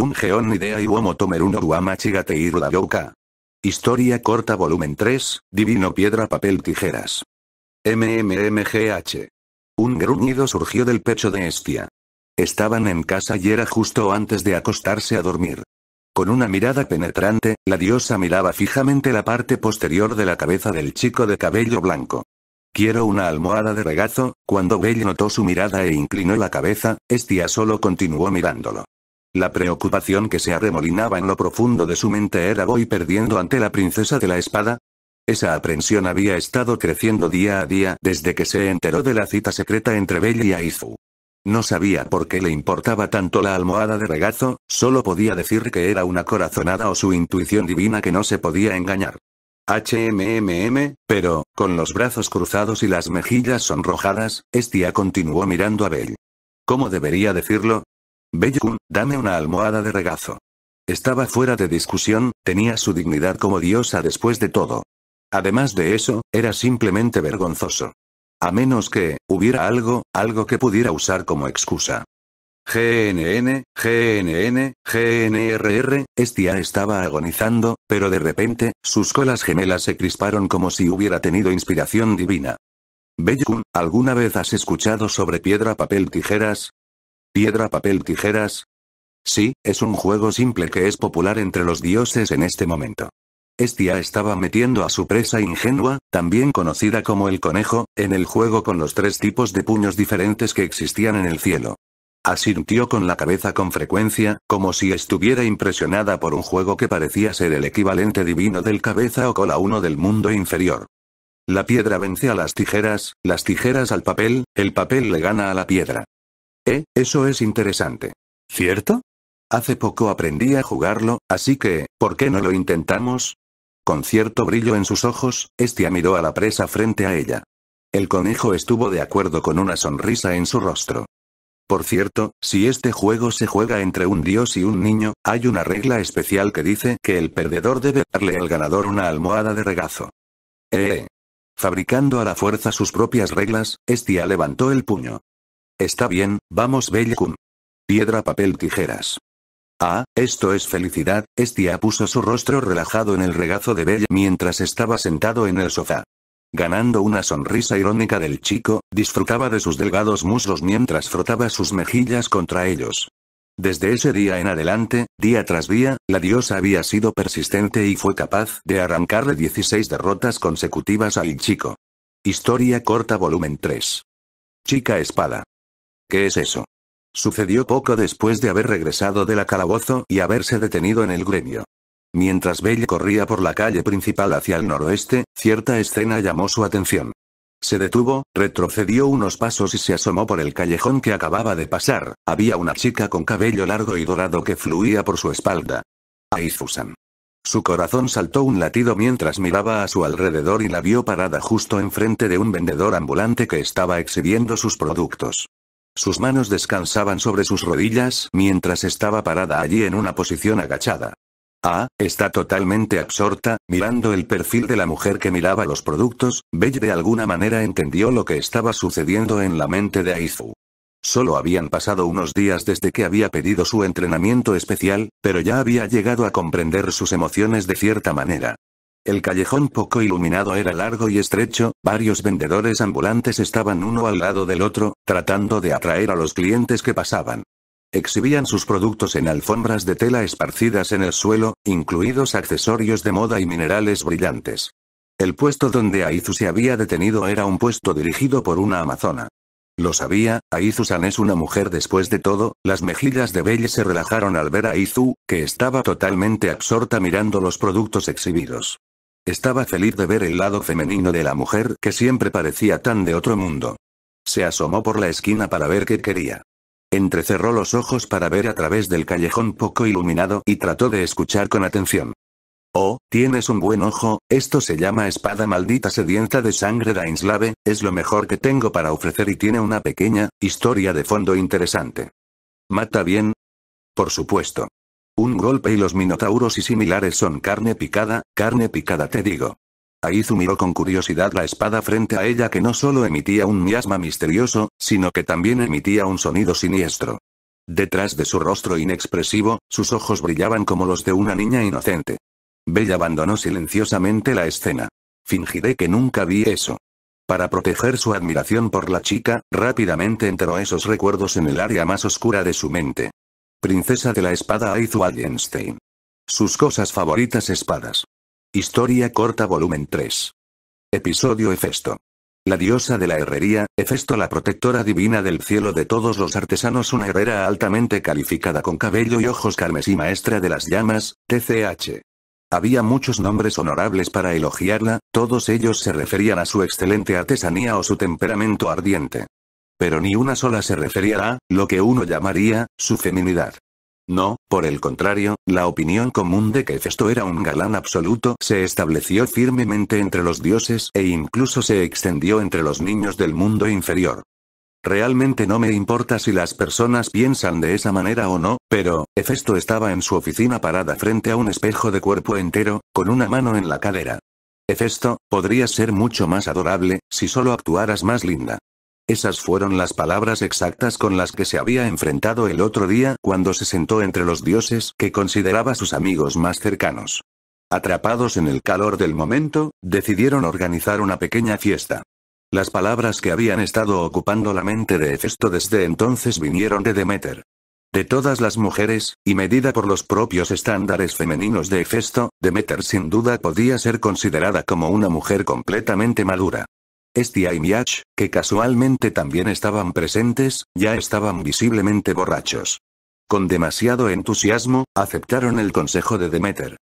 un Idea y Uomo Tomeruno la Irudayouka. Historia corta volumen 3, Divino Piedra Papel Tijeras. MMMGH. Un gruñido surgió del pecho de Estia. Estaban en casa y era justo antes de acostarse a dormir. Con una mirada penetrante, la diosa miraba fijamente la parte posterior de la cabeza del chico de cabello blanco. Quiero una almohada de regazo, cuando Bell notó su mirada e inclinó la cabeza, Estia solo continuó mirándolo. La preocupación que se arremolinaba en lo profundo de su mente era voy perdiendo ante la princesa de la espada. Esa aprensión había estado creciendo día a día desde que se enteró de la cita secreta entre Bell y Aizu. No sabía por qué le importaba tanto la almohada de regazo, solo podía decir que era una corazonada o su intuición divina que no se podía engañar. HMMM, pero, con los brazos cruzados y las mejillas sonrojadas, Estia continuó mirando a Bell. ¿Cómo debería decirlo? Bello dame una almohada de regazo. Estaba fuera de discusión, tenía su dignidad como diosa después de todo. Además de eso, era simplemente vergonzoso. A menos que, hubiera algo, algo que pudiera usar como excusa. GNN, GNN, GNRR, Estia estaba agonizando, pero de repente, sus colas gemelas se crisparon como si hubiera tenido inspiración divina. Bellkun, ¿alguna vez has escuchado sobre piedra papel tijeras? Piedra, papel, tijeras. Sí, es un juego simple que es popular entre los dioses en este momento. Estia estaba metiendo a su presa ingenua, también conocida como el conejo, en el juego con los tres tipos de puños diferentes que existían en el cielo. Asintió con la cabeza con frecuencia, como si estuviera impresionada por un juego que parecía ser el equivalente divino del cabeza o cola uno del mundo inferior. La piedra vence a las tijeras, las tijeras al papel, el papel le gana a la piedra. Eh, eso es interesante. ¿Cierto? Hace poco aprendí a jugarlo, así que, ¿por qué no lo intentamos? Con cierto brillo en sus ojos, Estia miró a la presa frente a ella. El conejo estuvo de acuerdo con una sonrisa en su rostro. Por cierto, si este juego se juega entre un dios y un niño, hay una regla especial que dice que el perdedor debe darle al ganador una almohada de regazo. Eh. eh. Fabricando a la fuerza sus propias reglas, Estia levantó el puño. Está bien, vamos Kun. Piedra, papel, tijeras. Ah, esto es felicidad, Estia puso su rostro relajado en el regazo de Bella mientras estaba sentado en el sofá. Ganando una sonrisa irónica del chico, disfrutaba de sus delgados muslos mientras frotaba sus mejillas contra ellos. Desde ese día en adelante, día tras día, la diosa había sido persistente y fue capaz de arrancarle 16 derrotas consecutivas al chico. Historia corta volumen 3. Chica espada. ¿Qué es eso? Sucedió poco después de haber regresado de la calabozo y haberse detenido en el gremio. Mientras Belle corría por la calle principal hacia el noroeste, cierta escena llamó su atención. Se detuvo, retrocedió unos pasos y se asomó por el callejón que acababa de pasar. Había una chica con cabello largo y dorado que fluía por su espalda. Aizusan. Su corazón saltó un latido mientras miraba a su alrededor y la vio parada justo enfrente de un vendedor ambulante que estaba exhibiendo sus productos. Sus manos descansaban sobre sus rodillas mientras estaba parada allí en una posición agachada. Ah, está totalmente absorta, mirando el perfil de la mujer que miraba los productos, Belle de alguna manera entendió lo que estaba sucediendo en la mente de Aizu. Solo habían pasado unos días desde que había pedido su entrenamiento especial, pero ya había llegado a comprender sus emociones de cierta manera. El callejón poco iluminado era largo y estrecho, varios vendedores ambulantes estaban uno al lado del otro, tratando de atraer a los clientes que pasaban. Exhibían sus productos en alfombras de tela esparcidas en el suelo, incluidos accesorios de moda y minerales brillantes. El puesto donde Aizu se había detenido era un puesto dirigido por una amazona. Lo sabía, Aizu-san es una mujer después de todo, las mejillas de Belle se relajaron al ver a Aizu, que estaba totalmente absorta mirando los productos exhibidos. Estaba feliz de ver el lado femenino de la mujer que siempre parecía tan de otro mundo. Se asomó por la esquina para ver qué quería. Entrecerró los ojos para ver a través del callejón poco iluminado y trató de escuchar con atención. Oh, tienes un buen ojo, esto se llama espada maldita sedienta de sangre Ainslave, es lo mejor que tengo para ofrecer y tiene una pequeña, historia de fondo interesante. ¿Mata bien? Por supuesto. Un golpe y los minotauros y similares son carne picada, carne picada te digo. Aizu miró con curiosidad la espada frente a ella que no solo emitía un miasma misterioso, sino que también emitía un sonido siniestro. Detrás de su rostro inexpresivo, sus ojos brillaban como los de una niña inocente. Bella abandonó silenciosamente la escena. Fingiré que nunca vi eso. Para proteger su admiración por la chica, rápidamente enteró esos recuerdos en el área más oscura de su mente. Princesa de la Espada Aizu Sus cosas favoritas espadas. Historia corta volumen 3. Episodio Hefesto. La diosa de la herrería, Hefesto la protectora divina del cielo de todos los artesanos una herrera altamente calificada con cabello y ojos carmesí maestra de las llamas, TCH. Había muchos nombres honorables para elogiarla, todos ellos se referían a su excelente artesanía o su temperamento ardiente. Pero ni una sola se refería a, lo que uno llamaría, su feminidad. No, por el contrario, la opinión común de que Festo era un galán absoluto se estableció firmemente entre los dioses e incluso se extendió entre los niños del mundo inferior. Realmente no me importa si las personas piensan de esa manera o no, pero, Hefesto estaba en su oficina parada frente a un espejo de cuerpo entero, con una mano en la cadera. Hefesto, podrías ser mucho más adorable, si solo actuaras más linda. Esas fueron las palabras exactas con las que se había enfrentado el otro día cuando se sentó entre los dioses que consideraba sus amigos más cercanos. Atrapados en el calor del momento, decidieron organizar una pequeña fiesta. Las palabras que habían estado ocupando la mente de Hefesto desde entonces vinieron de Demeter. De todas las mujeres, y medida por los propios estándares femeninos de Hefesto, Demeter sin duda podía ser considerada como una mujer completamente madura. Estia y Miach, que casualmente también estaban presentes, ya estaban visiblemente borrachos. Con demasiado entusiasmo, aceptaron el consejo de Demeter.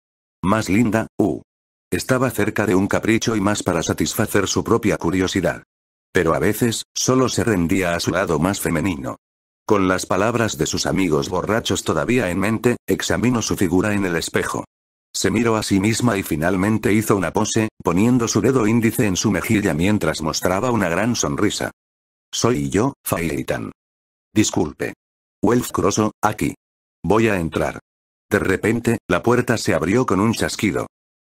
Más linda, u. Estaba cerca de un capricho y más para satisfacer su propia curiosidad. Pero a veces, solo se rendía a su lado más femenino. Con las palabras de sus amigos borrachos todavía en mente, examinó su figura en el espejo. Se miró a sí misma y finalmente hizo una pose, poniendo su dedo índice en su mejilla mientras mostraba una gran sonrisa. Soy yo, tan Disculpe. wolf Crosso, aquí. Voy a entrar. De repente, la puerta se abrió con un chasquido.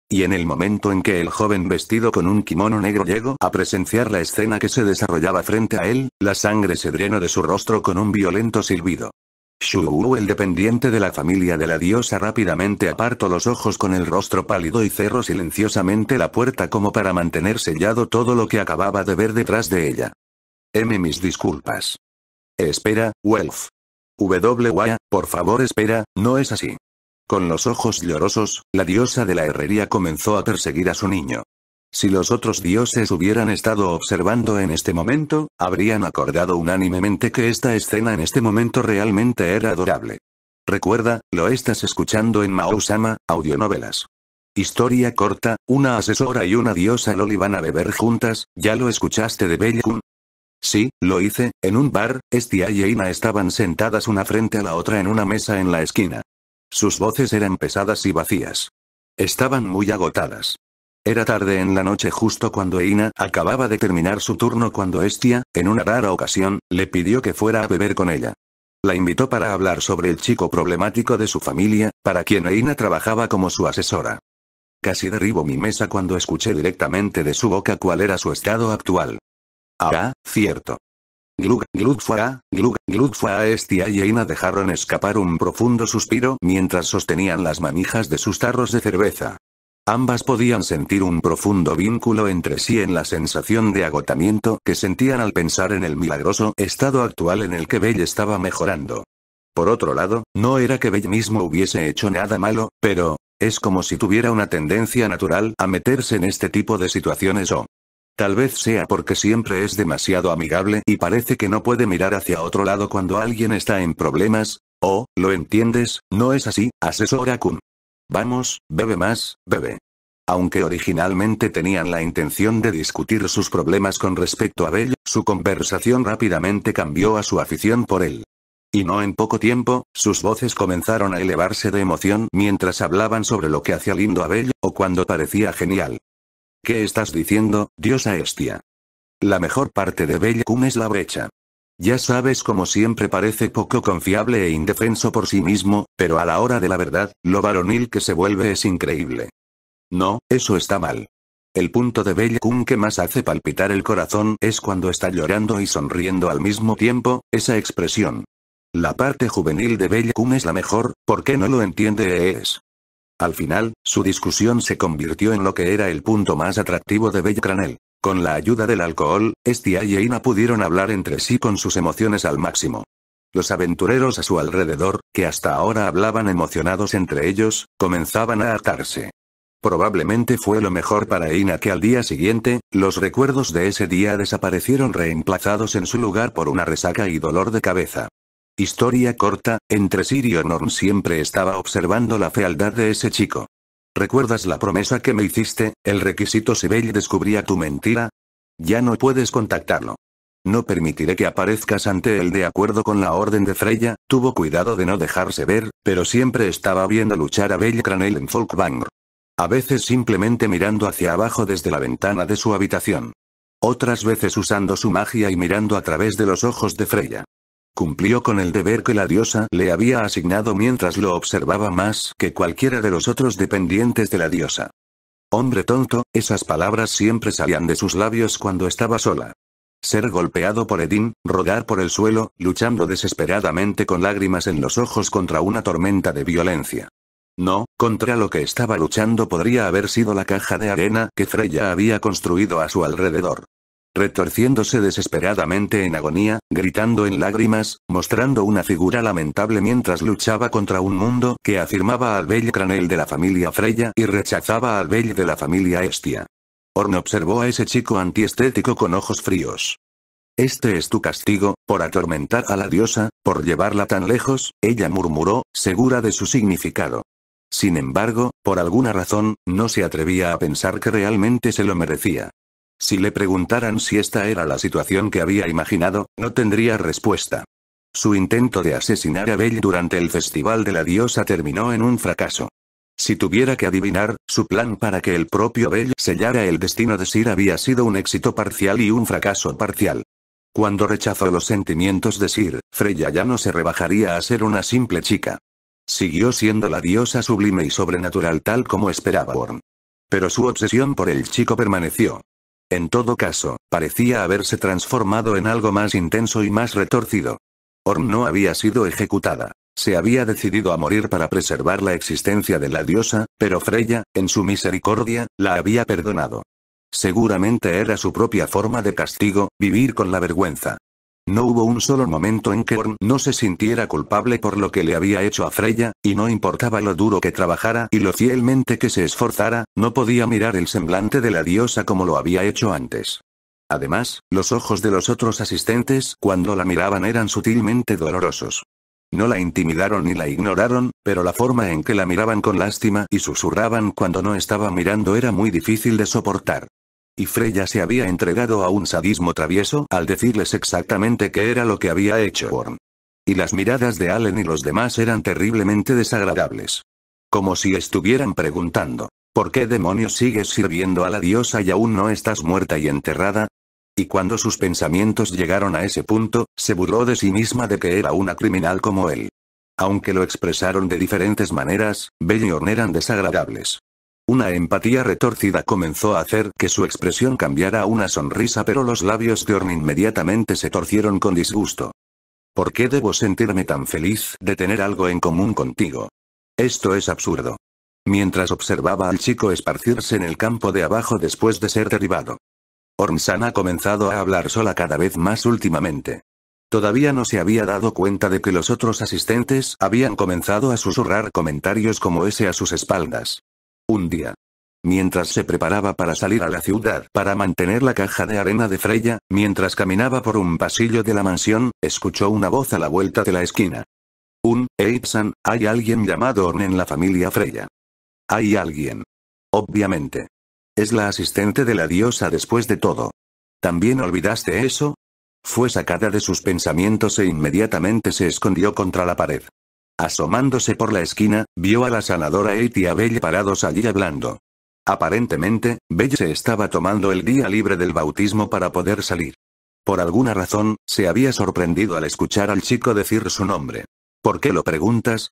Y en el momento en que el joven vestido con un kimono negro llegó a presenciar la escena que se desarrollaba frente a él, la sangre se drenó de su rostro con un violento silbido el dependiente de la familia de la diosa rápidamente apartó los ojos con el rostro pálido y cerró silenciosamente la puerta como para mantener sellado todo lo que acababa de ver detrás de ella. M mis disculpas. Espera, Welf. W, por favor espera, no es así. Con los ojos llorosos, la diosa de la herrería comenzó a perseguir a su niño. Si los otros dioses hubieran estado observando en este momento, habrían acordado unánimemente que esta escena en este momento realmente era adorable. Recuerda, lo estás escuchando en Mausama, audionovelas. Historia corta, una asesora y una diosa Loli van a beber juntas, ¿ya lo escuchaste de Bellkun? Sí, lo hice, en un bar, Estia y Eina estaban sentadas una frente a la otra en una mesa en la esquina. Sus voces eran pesadas y vacías. Estaban muy agotadas. Era tarde en la noche justo cuando Eina acababa de terminar su turno cuando Estia, en una rara ocasión, le pidió que fuera a beber con ella. La invitó para hablar sobre el chico problemático de su familia, para quien Eina trabajaba como su asesora. Casi derribo mi mesa cuando escuché directamente de su boca cuál era su estado actual. Ah, cierto. Glug, glug a, ah, glug, glug a ah, Estia y Eina dejaron escapar un profundo suspiro mientras sostenían las manijas de sus tarros de cerveza. Ambas podían sentir un profundo vínculo entre sí en la sensación de agotamiento que sentían al pensar en el milagroso estado actual en el que Bell estaba mejorando. Por otro lado, no era que Bell mismo hubiese hecho nada malo, pero, es como si tuviera una tendencia natural a meterse en este tipo de situaciones o... Tal vez sea porque siempre es demasiado amigable y parece que no puede mirar hacia otro lado cuando alguien está en problemas, o, lo entiendes, no es así, asesora Kun. Vamos, bebe más, bebe. Aunque originalmente tenían la intención de discutir sus problemas con respecto a Bell, su conversación rápidamente cambió a su afición por él. Y no en poco tiempo, sus voces comenzaron a elevarse de emoción mientras hablaban sobre lo que hacía lindo a Bell, o cuando parecía genial. ¿Qué estás diciendo, diosa Estia? La mejor parte de Bell Kun es la brecha. Ya sabes como siempre parece poco confiable e indefenso por sí mismo, pero a la hora de la verdad, lo varonil que se vuelve es increíble. No, eso está mal. El punto de Belle que más hace palpitar el corazón es cuando está llorando y sonriendo al mismo tiempo, esa expresión. La parte juvenil de Belle Kun es la mejor, porque no lo entiende e es. Al final, su discusión se convirtió en lo que era el punto más atractivo de Bella Cranel. Con la ayuda del alcohol, Estia y Eina pudieron hablar entre sí con sus emociones al máximo. Los aventureros a su alrededor, que hasta ahora hablaban emocionados entre ellos, comenzaban a atarse. Probablemente fue lo mejor para Eina que al día siguiente, los recuerdos de ese día desaparecieron reemplazados en su lugar por una resaca y dolor de cabeza. Historia corta, entre Sirio Norm siempre estaba observando la fealdad de ese chico. ¿Recuerdas la promesa que me hiciste, el requisito si Bell descubría tu mentira? Ya no puedes contactarlo. No permitiré que aparezcas ante él de acuerdo con la orden de Freya, tuvo cuidado de no dejarse ver, pero siempre estaba viendo luchar a Bell Cranel en Folkvangr. A veces simplemente mirando hacia abajo desde la ventana de su habitación. Otras veces usando su magia y mirando a través de los ojos de Freya. Cumplió con el deber que la diosa le había asignado mientras lo observaba más que cualquiera de los otros dependientes de la diosa. Hombre tonto, esas palabras siempre salían de sus labios cuando estaba sola. Ser golpeado por Edin, rodar por el suelo, luchando desesperadamente con lágrimas en los ojos contra una tormenta de violencia. No, contra lo que estaba luchando podría haber sido la caja de arena que Freya había construido a su alrededor retorciéndose desesperadamente en agonía, gritando en lágrimas, mostrando una figura lamentable mientras luchaba contra un mundo que afirmaba al Bell Cranel de la familia Freya y rechazaba al Bell de la familia Estia. Orn observó a ese chico antiestético con ojos fríos. Este es tu castigo, por atormentar a la diosa, por llevarla tan lejos, ella murmuró, segura de su significado. Sin embargo, por alguna razón, no se atrevía a pensar que realmente se lo merecía. Si le preguntaran si esta era la situación que había imaginado, no tendría respuesta. Su intento de asesinar a Bell durante el festival de la diosa terminó en un fracaso. Si tuviera que adivinar, su plan para que el propio Bell sellara el destino de Sir había sido un éxito parcial y un fracaso parcial. Cuando rechazó los sentimientos de Sir, Freya ya no se rebajaría a ser una simple chica. Siguió siendo la diosa sublime y sobrenatural tal como esperaba Born. Pero su obsesión por el chico permaneció. En todo caso, parecía haberse transformado en algo más intenso y más retorcido. Orm no había sido ejecutada. Se había decidido a morir para preservar la existencia de la diosa, pero Freya, en su misericordia, la había perdonado. Seguramente era su propia forma de castigo, vivir con la vergüenza. No hubo un solo momento en que Horn no se sintiera culpable por lo que le había hecho a Freya, y no importaba lo duro que trabajara y lo fielmente que se esforzara, no podía mirar el semblante de la diosa como lo había hecho antes. Además, los ojos de los otros asistentes cuando la miraban eran sutilmente dolorosos. No la intimidaron ni la ignoraron, pero la forma en que la miraban con lástima y susurraban cuando no estaba mirando era muy difícil de soportar. Y Freya se había entregado a un sadismo travieso al decirles exactamente qué era lo que había hecho Born. Y las miradas de Allen y los demás eran terriblemente desagradables. Como si estuvieran preguntando, ¿por qué demonios sigues sirviendo a la diosa y aún no estás muerta y enterrada? Y cuando sus pensamientos llegaron a ese punto, se burló de sí misma de que era una criminal como él. Aunque lo expresaron de diferentes maneras, Bell y eran desagradables. Una empatía retorcida comenzó a hacer que su expresión cambiara a una sonrisa pero los labios de Orn inmediatamente se torcieron con disgusto. ¿Por qué debo sentirme tan feliz de tener algo en común contigo? Esto es absurdo. Mientras observaba al chico esparcirse en el campo de abajo después de ser derribado. Orn-San ha comenzado a hablar sola cada vez más últimamente. Todavía no se había dado cuenta de que los otros asistentes habían comenzado a susurrar comentarios como ese a sus espaldas. Un día. Mientras se preparaba para salir a la ciudad para mantener la caja de arena de Freya, mientras caminaba por un pasillo de la mansión, escuchó una voz a la vuelta de la esquina. Un, Eipsan, hay alguien llamado Orn en la familia Freya. Hay alguien. Obviamente. Es la asistente de la diosa después de todo. ¿También olvidaste eso? Fue sacada de sus pensamientos e inmediatamente se escondió contra la pared. Asomándose por la esquina, vio a la sanadora Eight y a Belle parados allí hablando. Aparentemente, Belle se estaba tomando el día libre del bautismo para poder salir. Por alguna razón, se había sorprendido al escuchar al chico decir su nombre. ¿Por qué lo preguntas?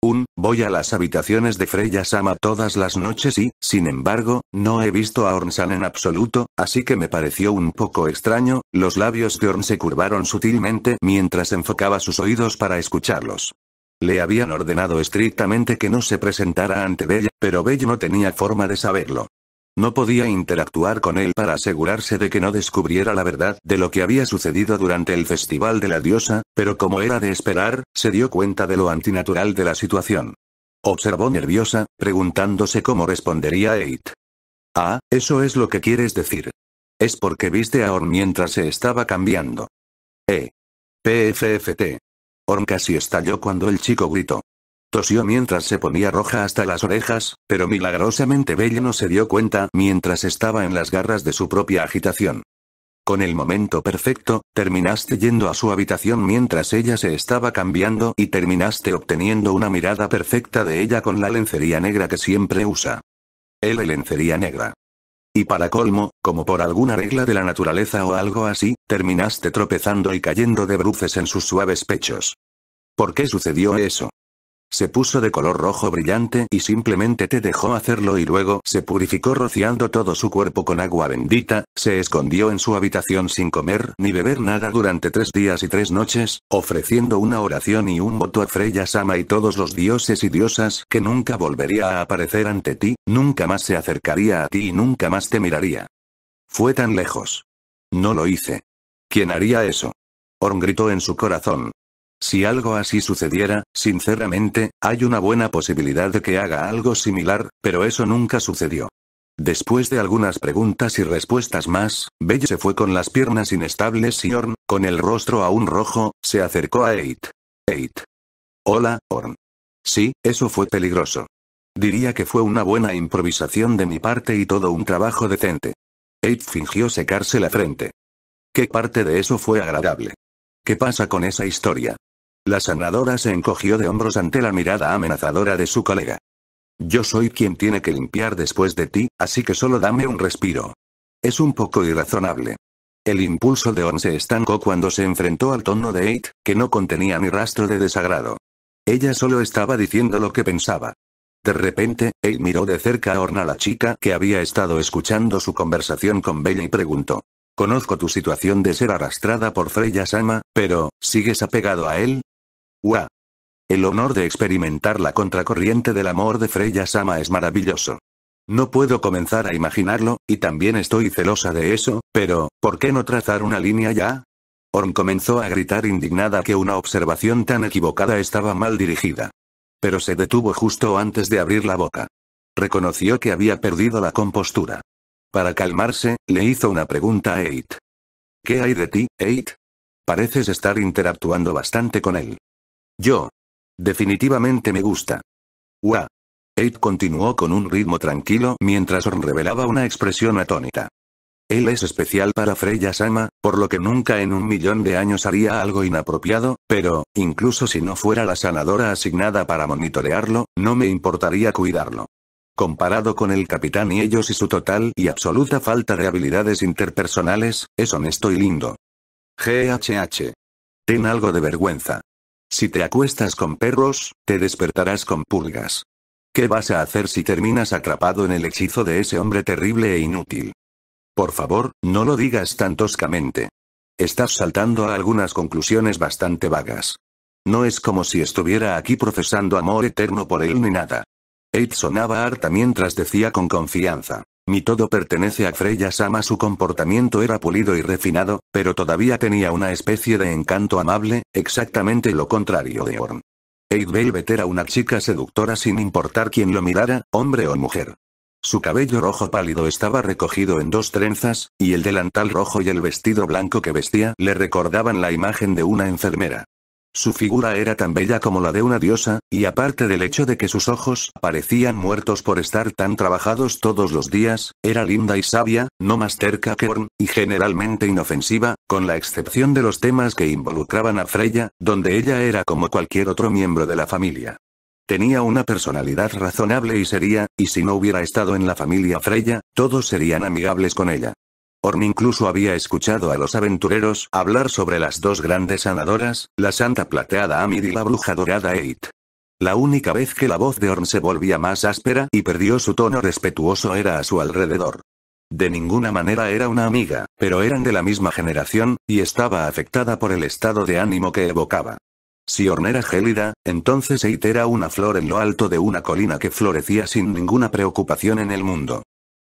Un, voy a las habitaciones de Freya Sama todas las noches y, sin embargo, no he visto a Ornsan en absoluto, así que me pareció un poco extraño, los labios de Orn se curvaron sutilmente mientras enfocaba sus oídos para escucharlos. Le habían ordenado estrictamente que no se presentara ante Bella, pero Bella no tenía forma de saberlo. No podía interactuar con él para asegurarse de que no descubriera la verdad de lo que había sucedido durante el festival de la diosa, pero como era de esperar, se dio cuenta de lo antinatural de la situación. Observó nerviosa, preguntándose cómo respondería Eight. Ah, eso es lo que quieres decir. Es porque viste a Orn mientras se estaba cambiando. E. PFFT. Orm casi estalló cuando el chico gritó. Tosió mientras se ponía roja hasta las orejas, pero milagrosamente Bella no se dio cuenta mientras estaba en las garras de su propia agitación. Con el momento perfecto, terminaste yendo a su habitación mientras ella se estaba cambiando y terminaste obteniendo una mirada perfecta de ella con la lencería negra que siempre usa. Él lencería negra. Y para colmo, como por alguna regla de la naturaleza o algo así, terminaste tropezando y cayendo de bruces en sus suaves pechos. ¿Por qué sucedió eso? Se puso de color rojo brillante y simplemente te dejó hacerlo y luego se purificó rociando todo su cuerpo con agua bendita, se escondió en su habitación sin comer ni beber nada durante tres días y tres noches, ofreciendo una oración y un voto a Freya Sama y todos los dioses y diosas que nunca volvería a aparecer ante ti, nunca más se acercaría a ti y nunca más te miraría. Fue tan lejos. No lo hice. ¿Quién haría eso? Orn gritó en su corazón. Si algo así sucediera, sinceramente, hay una buena posibilidad de que haga algo similar, pero eso nunca sucedió. Después de algunas preguntas y respuestas más, Belle se fue con las piernas inestables y Orn, con el rostro aún rojo, se acercó a Eight. Eight. Hola, Orn. Sí, eso fue peligroso. Diría que fue una buena improvisación de mi parte y todo un trabajo decente. Eight fingió secarse la frente. ¿Qué parte de eso fue agradable? ¿Qué pasa con esa historia? La sanadora se encogió de hombros ante la mirada amenazadora de su colega. Yo soy quien tiene que limpiar después de ti, así que solo dame un respiro. Es un poco irrazonable. El impulso de On se estancó cuando se enfrentó al tono de Eight, que no contenía ni rastro de desagrado. Ella solo estaba diciendo lo que pensaba. De repente, Eight miró de cerca a a la chica que había estado escuchando su conversación con Bella y preguntó. Conozco tu situación de ser arrastrada por Freya Sama, pero, ¿sigues apegado a él? ¡Guau! El honor de experimentar la contracorriente del amor de Freya Sama es maravilloso. No puedo comenzar a imaginarlo, y también estoy celosa de eso, pero, ¿por qué no trazar una línea ya? Orn comenzó a gritar indignada que una observación tan equivocada estaba mal dirigida. Pero se detuvo justo antes de abrir la boca. Reconoció que había perdido la compostura. Para calmarse, le hizo una pregunta a Eight. ¿Qué hay de ti, Eight? Pareces estar interactuando bastante con él. Yo. Definitivamente me gusta. Guau. Eight continuó con un ritmo tranquilo mientras revelaba una expresión atónita. Él es especial para Freya Sama, por lo que nunca en un millón de años haría algo inapropiado, pero, incluso si no fuera la sanadora asignada para monitorearlo, no me importaría cuidarlo. Comparado con el capitán y ellos y su total y absoluta falta de habilidades interpersonales, es honesto y lindo. GHH. Ten algo de vergüenza. Si te acuestas con perros, te despertarás con pulgas. ¿Qué vas a hacer si terminas atrapado en el hechizo de ese hombre terrible e inútil? Por favor, no lo digas tan toscamente. Estás saltando a algunas conclusiones bastante vagas. No es como si estuviera aquí profesando amor eterno por él ni nada. Eid sonaba harta mientras decía con confianza. Mi todo pertenece a Freya Sama. Su comportamiento era pulido y refinado, pero todavía tenía una especie de encanto amable, exactamente lo contrario de Orn. Eid Velvet era una chica seductora sin importar quién lo mirara, hombre o mujer. Su cabello rojo pálido estaba recogido en dos trenzas, y el delantal rojo y el vestido blanco que vestía le recordaban la imagen de una enfermera. Su figura era tan bella como la de una diosa, y aparte del hecho de que sus ojos parecían muertos por estar tan trabajados todos los días, era linda y sabia, no más terca que Orn, y generalmente inofensiva, con la excepción de los temas que involucraban a Freya, donde ella era como cualquier otro miembro de la familia. Tenía una personalidad razonable y seria, y si no hubiera estado en la familia Freya, todos serían amigables con ella. Orm incluso había escuchado a los aventureros hablar sobre las dos grandes sanadoras, la santa plateada Amid y la bruja dorada Eit. La única vez que la voz de Orm se volvía más áspera y perdió su tono respetuoso era a su alrededor. De ninguna manera era una amiga, pero eran de la misma generación, y estaba afectada por el estado de ánimo que evocaba. Si Orn era gélida, entonces Eit era una flor en lo alto de una colina que florecía sin ninguna preocupación en el mundo.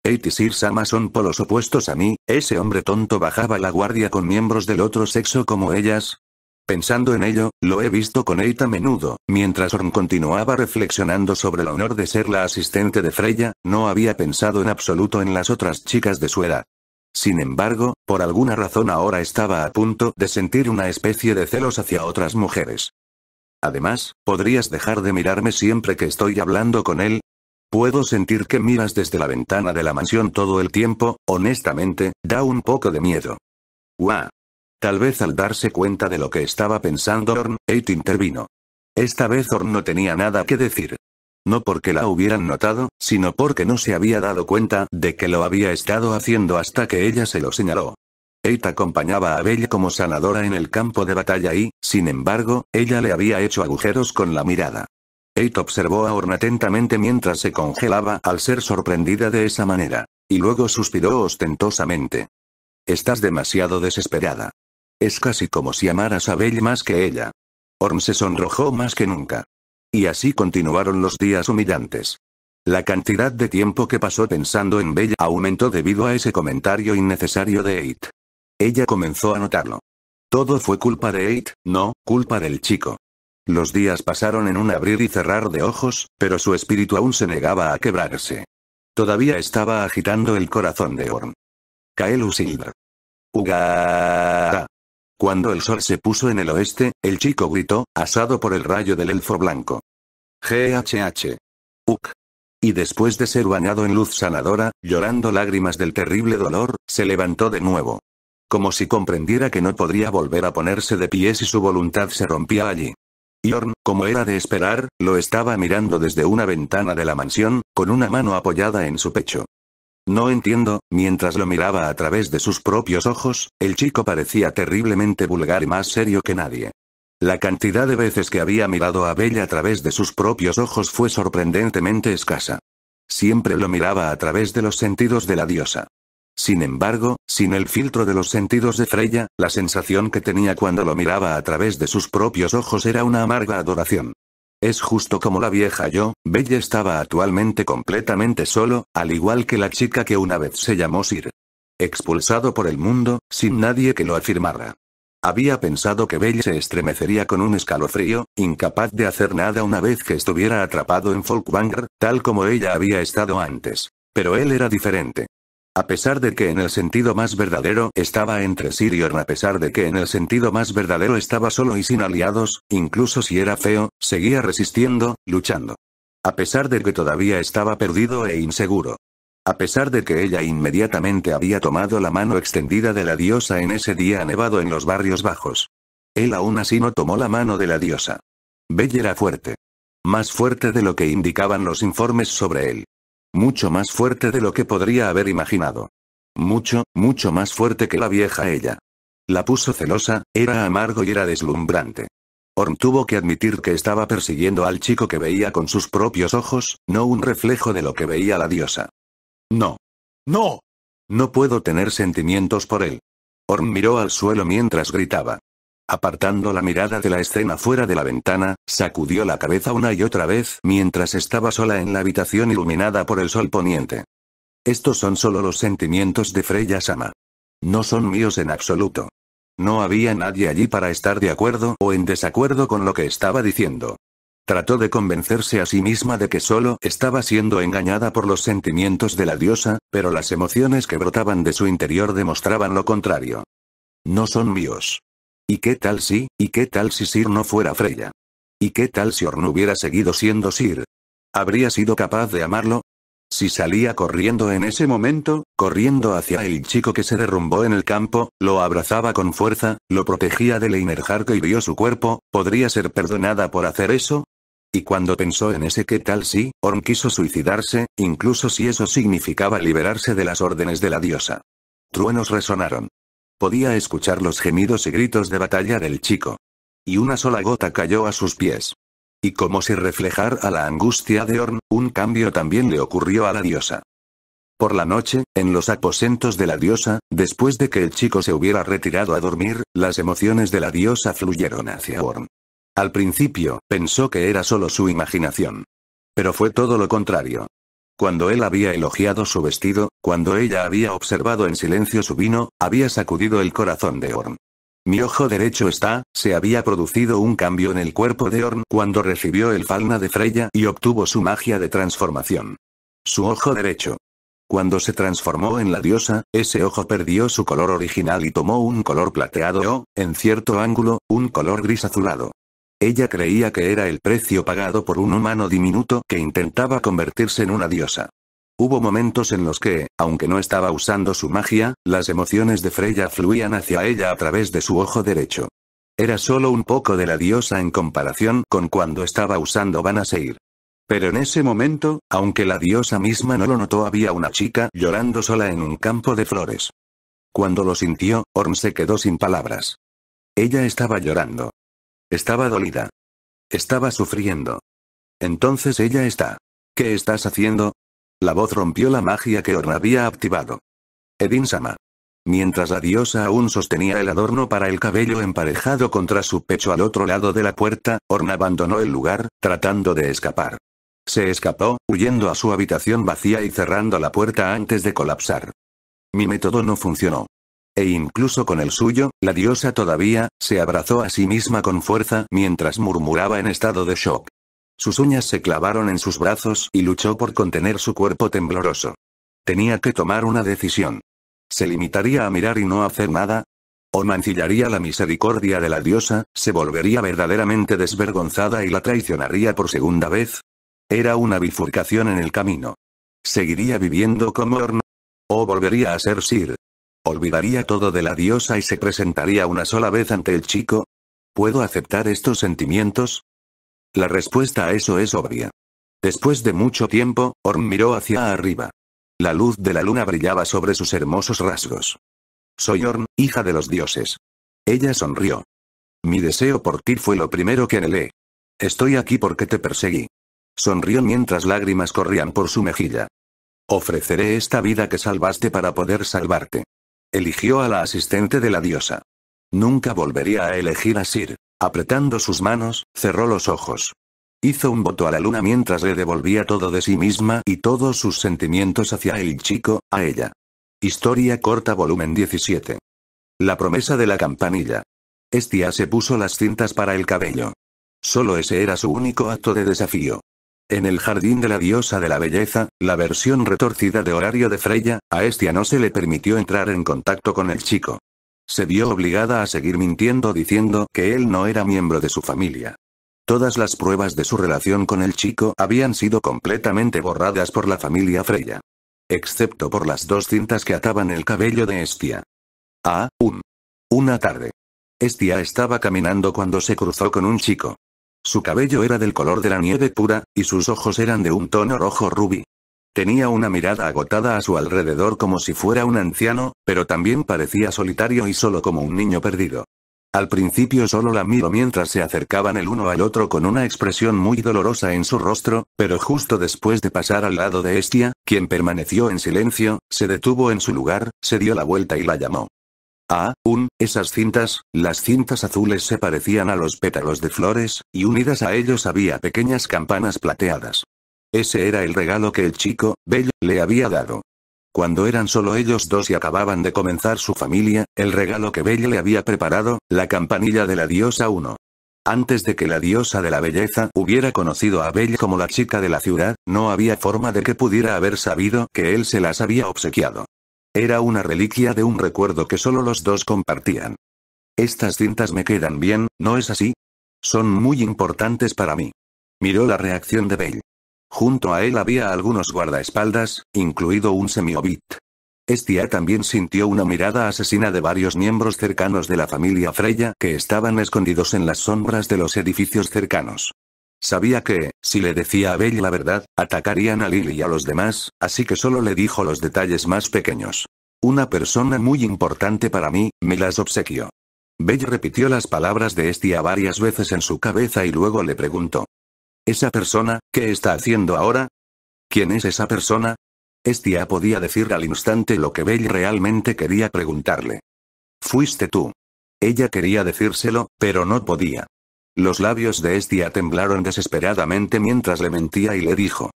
Eight y Sir Sama son polos opuestos a mí, ese hombre tonto bajaba la guardia con miembros del otro sexo como ellas. Pensando en ello, lo he visto con Eita a menudo, mientras Orn continuaba reflexionando sobre el honor de ser la asistente de Freya, no había pensado en absoluto en las otras chicas de su edad. Sin embargo, por alguna razón ahora estaba a punto de sentir una especie de celos hacia otras mujeres. Además, podrías dejar de mirarme siempre que estoy hablando con él, Puedo sentir que miras desde la ventana de la mansión todo el tiempo, honestamente, da un poco de miedo. ¡Guau! Tal vez al darse cuenta de lo que estaba pensando Orn, Eight intervino. Esta vez Orn no tenía nada que decir. No porque la hubieran notado, sino porque no se había dado cuenta de que lo había estado haciendo hasta que ella se lo señaló. Eight acompañaba a Bella como sanadora en el campo de batalla y, sin embargo, ella le había hecho agujeros con la mirada. Eight observó a Horn atentamente mientras se congelaba al ser sorprendida de esa manera. Y luego suspiró ostentosamente. Estás demasiado desesperada. Es casi como si amaras a Bella más que ella. Horn se sonrojó más que nunca. Y así continuaron los días humillantes. La cantidad de tiempo que pasó pensando en Bella aumentó debido a ese comentario innecesario de Eight. Ella comenzó a notarlo. Todo fue culpa de Eight, no, culpa del chico. Los días pasaron en un abrir y cerrar de ojos, pero su espíritu aún se negaba a quebrarse. Todavía estaba agitando el corazón de Horn. Kaelu Silver. Uga. Cuando el sol se puso en el oeste, el chico gritó, asado por el rayo del elfo blanco. GHH. Uk. Y después de ser bañado en luz sanadora, llorando lágrimas del terrible dolor, se levantó de nuevo. Como si comprendiera que no podría volver a ponerse de pie si su voluntad se rompía allí. Yorn, como era de esperar, lo estaba mirando desde una ventana de la mansión, con una mano apoyada en su pecho. No entiendo, mientras lo miraba a través de sus propios ojos, el chico parecía terriblemente vulgar y más serio que nadie. La cantidad de veces que había mirado a Bella a través de sus propios ojos fue sorprendentemente escasa. Siempre lo miraba a través de los sentidos de la diosa. Sin embargo, sin el filtro de los sentidos de Freya, la sensación que tenía cuando lo miraba a través de sus propios ojos era una amarga adoración. Es justo como la vieja yo, Bella estaba actualmente completamente solo, al igual que la chica que una vez se llamó Sir. Expulsado por el mundo, sin nadie que lo afirmara. Había pensado que Belle se estremecería con un escalofrío, incapaz de hacer nada una vez que estuviera atrapado en Folkwanger, tal como ella había estado antes. Pero él era diferente. A pesar de que en el sentido más verdadero estaba entre Sirion, a pesar de que en el sentido más verdadero estaba solo y sin aliados, incluso si era feo, seguía resistiendo, luchando. A pesar de que todavía estaba perdido e inseguro. A pesar de que ella inmediatamente había tomado la mano extendida de la diosa en ese día nevado en los barrios bajos. Él aún así no tomó la mano de la diosa. Bell era fuerte. Más fuerte de lo que indicaban los informes sobre él. Mucho más fuerte de lo que podría haber imaginado. Mucho, mucho más fuerte que la vieja ella. La puso celosa, era amargo y era deslumbrante. Orm tuvo que admitir que estaba persiguiendo al chico que veía con sus propios ojos, no un reflejo de lo que veía la diosa. No. No. No puedo tener sentimientos por él. Orm miró al suelo mientras gritaba. Apartando la mirada de la escena fuera de la ventana, sacudió la cabeza una y otra vez mientras estaba sola en la habitación iluminada por el sol poniente. Estos son solo los sentimientos de Freya Sama. No son míos en absoluto. No había nadie allí para estar de acuerdo o en desacuerdo con lo que estaba diciendo. Trató de convencerse a sí misma de que solo estaba siendo engañada por los sentimientos de la diosa, pero las emociones que brotaban de su interior demostraban lo contrario. No son míos. ¿Y qué tal si, y qué tal si Sir no fuera Freya? ¿Y qué tal si Orn hubiera seguido siendo Sir? ¿Habría sido capaz de amarlo? Si salía corriendo en ese momento, corriendo hacia el chico que se derrumbó en el campo, lo abrazaba con fuerza, lo protegía de Einerjar y vio su cuerpo, ¿podría ser perdonada por hacer eso? Y cuando pensó en ese qué tal si, Orn quiso suicidarse, incluso si eso significaba liberarse de las órdenes de la diosa. Truenos resonaron. Podía escuchar los gemidos y gritos de batalla del chico. Y una sola gota cayó a sus pies. Y como si reflejar a la angustia de Orn, un cambio también le ocurrió a la diosa. Por la noche, en los aposentos de la diosa, después de que el chico se hubiera retirado a dormir, las emociones de la diosa fluyeron hacia Orn. Al principio, pensó que era solo su imaginación. Pero fue todo lo contrario. Cuando él había elogiado su vestido, cuando ella había observado en silencio su vino, había sacudido el corazón de Orn. Mi ojo derecho está, se había producido un cambio en el cuerpo de Orn cuando recibió el Falna de Freya y obtuvo su magia de transformación. Su ojo derecho. Cuando se transformó en la diosa, ese ojo perdió su color original y tomó un color plateado o, en cierto ángulo, un color gris azulado. Ella creía que era el precio pagado por un humano diminuto que intentaba convertirse en una diosa. Hubo momentos en los que, aunque no estaba usando su magia, las emociones de Freya fluían hacia ella a través de su ojo derecho. Era solo un poco de la diosa en comparación con cuando estaba usando Vanaseir. Pero en ese momento, aunque la diosa misma no lo notó, había una chica llorando sola en un campo de flores. Cuando lo sintió, Orm se quedó sin palabras. Ella estaba llorando. Estaba dolida. Estaba sufriendo. Entonces ella está. ¿Qué estás haciendo? La voz rompió la magia que Orn había activado. Edinsama. Sama. Mientras la diosa aún sostenía el adorno para el cabello emparejado contra su pecho al otro lado de la puerta, Orn abandonó el lugar, tratando de escapar. Se escapó, huyendo a su habitación vacía y cerrando la puerta antes de colapsar. Mi método no funcionó e incluso con el suyo, la diosa todavía, se abrazó a sí misma con fuerza mientras murmuraba en estado de shock. Sus uñas se clavaron en sus brazos y luchó por contener su cuerpo tembloroso. Tenía que tomar una decisión. ¿Se limitaría a mirar y no hacer nada? ¿O mancillaría la misericordia de la diosa, se volvería verdaderamente desvergonzada y la traicionaría por segunda vez? Era una bifurcación en el camino. ¿Seguiría viviendo como Orno? ¿O volvería a ser Sir? Olvidaría todo de la diosa y se presentaría una sola vez ante el chico. ¿Puedo aceptar estos sentimientos? La respuesta a eso es obvia. Después de mucho tiempo, Orm miró hacia arriba. La luz de la luna brillaba sobre sus hermosos rasgos. Soy Orm, hija de los dioses. Ella sonrió. Mi deseo por ti fue lo primero que anhelé. Estoy aquí porque te perseguí. Sonrió mientras lágrimas corrían por su mejilla. Ofreceré esta vida que salvaste para poder salvarte eligió a la asistente de la diosa. Nunca volvería a elegir a Sir. Apretando sus manos, cerró los ojos. Hizo un voto a la luna mientras le devolvía todo de sí misma y todos sus sentimientos hacia el chico, a ella. Historia corta volumen 17. La promesa de la campanilla. Estia se puso las cintas para el cabello. Solo ese era su único acto de desafío. En el jardín de la diosa de la belleza, la versión retorcida de horario de Freya, a Estia no se le permitió entrar en contacto con el chico. Se vio obligada a seguir mintiendo diciendo que él no era miembro de su familia. Todas las pruebas de su relación con el chico habían sido completamente borradas por la familia Freya. Excepto por las dos cintas que ataban el cabello de Estia. A. Ah, un. Una tarde. Estia estaba caminando cuando se cruzó con un chico. Su cabello era del color de la nieve pura, y sus ojos eran de un tono rojo rubí. Tenía una mirada agotada a su alrededor como si fuera un anciano, pero también parecía solitario y solo como un niño perdido. Al principio solo la miró mientras se acercaban el uno al otro con una expresión muy dolorosa en su rostro, pero justo después de pasar al lado de Estia, quien permaneció en silencio, se detuvo en su lugar, se dio la vuelta y la llamó. Ah, un, esas cintas, las cintas azules se parecían a los pétalos de flores, y unidas a ellos había pequeñas campanas plateadas. Ese era el regalo que el chico, Bello, le había dado. Cuando eran solo ellos dos y acababan de comenzar su familia, el regalo que Bell le había preparado, la campanilla de la diosa 1. Antes de que la diosa de la belleza hubiera conocido a Bell como la chica de la ciudad, no había forma de que pudiera haber sabido que él se las había obsequiado. Era una reliquia de un recuerdo que solo los dos compartían. Estas cintas me quedan bien, ¿no es así? Son muy importantes para mí. Miró la reacción de Bell. Junto a él había algunos guardaespaldas, incluido un semiobit. Estia también sintió una mirada asesina de varios miembros cercanos de la familia Freya que estaban escondidos en las sombras de los edificios cercanos. Sabía que, si le decía a Bell la verdad, atacarían a Lily y a los demás, así que solo le dijo los detalles más pequeños. Una persona muy importante para mí, me las obsequió. Bell repitió las palabras de Estia varias veces en su cabeza y luego le preguntó. ¿Esa persona, qué está haciendo ahora? ¿Quién es esa persona? Estia podía decir al instante lo que Bell realmente quería preguntarle. Fuiste tú. Ella quería decírselo, pero no podía. Los labios de Estia temblaron desesperadamente mientras le mentía y le dijo.